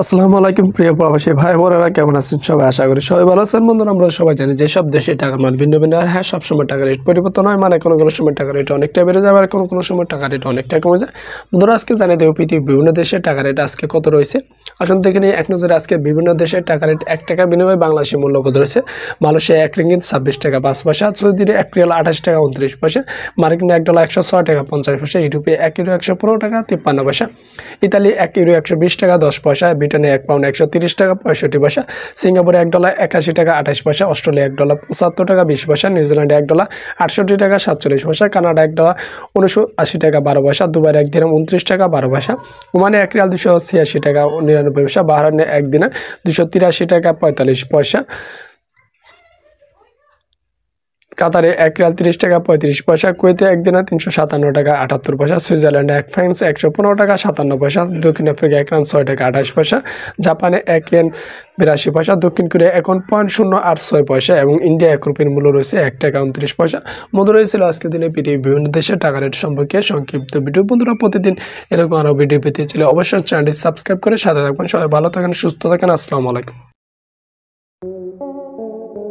আসসালামু আলাইকুম প্রিয় প্রবাসী ভাই বোনেরা কেমন আছেন সবাই আশা করি সবাই ভালো আছেন বন্ধুরা আমরা সবাই জানি যে সব দেশে টাকার মান ভিন্ন ভিন্ন আর হ্যাঁ সবসময় টাকা রেট পরিবর্তন হয় মানে কোনো কোনো সময় টাকা রেট অনেকটা বেড়ে যায় আবার কোনো কোনো সময় টাকা রেট অনেকটা কমে যায় বন্ধুরা আজকে জানিয়ে দেবো পৃথিবীর বিভিন্ন দেশে টাকা রেট আজকে কত রয়েছে আসুন দেখে নিই এক নজরে আজকে বিভিন্ন দেশে টাকা রেট এক টাকা বিনিময়ে বাংলাদেশি মূল্য কত রয়েছে মালয়েশিয়া এক রিঙ্গিত ছাব্বিশ টাকা পাঁচ পয়সা সৌদির এক রিয়াল আঠাশ টাকা উনত্রিশ পয়সা মার্কিন এক ডলার একশো ছয় টাকা পঞ্চাশ পয়সা ইউরোপে এক ইউরো একশো পনেরো টাকা তিপ্পান্ন পয়সা ইতালি এক ইউরো একশো বিশ টাকা দশ পয়সা ব্রিটেনে এক পাউন্ড একশো টাকা পঁয়ষট্টি পয়সা সিঙ্গাপুরে এক ডলার একাশি টাকা আঠাশ পয়সা অস্ট্রেলিয়া এক ডলার পঁচাত্তর টাকা বিশ পয়সা নিউজিল্যান্ডে এক ডলার আটষট্টি টাকা সাতচল্লিশ পয়সা কানাডা এক ডলার উনিশশো আশি টাকা বারো পয়সা দুবাই এক দিনে উনত্রিশ টাকা বারো পয়সা ওমানে এক রিয়াল দুশো ছিয়াশি টাকা নিরানব্বই পয়সা বাহারানে এক দিনে দুশো তিরাশি টাকা পঁয়তাল্লিশ পয়সা কাতারে এক রাল তিরিশ টাকা পঁয়ত্রিশ পয়সা কুয়েতে একদিনে তিনশো সাতান্ন টাকা আটাত্তর পয়সা সুইজারল্যান্ডে এক ফ্যান্স একশো পনেরো টাকা সাতান্ন পয়সা দক্ষিণ আফ্রিকা এক রান ছয় টাকা আঠাশ পয়সা জাপানে এক এন বিরাশি পয়সা দক্ষিণ কোরিয়া এখন পয়েন্ট শূন্য আট ছয় পয়সা এবং ইন্ডিয়া এক রুপির মূল্য রয়েছে এক টাকা উনত্রিশ পয়সা মতো রয়েছিল আজকের দিনে পৃথিবীর বিভিন্ন দেশের টাকা রেট সম্পর্কে সংক্ষিপ্ত ভিডিও বন্ধুরা প্রতিদিন এরকম আরও ভিডিও পেতে ছিল অবশ্যই চ্যানেলটি সাবস্ক্রাইব করে সাথে থাকবেন সবাই ভালো থাকেন সুস্থ থাকেন আসসালামু আলাইকুম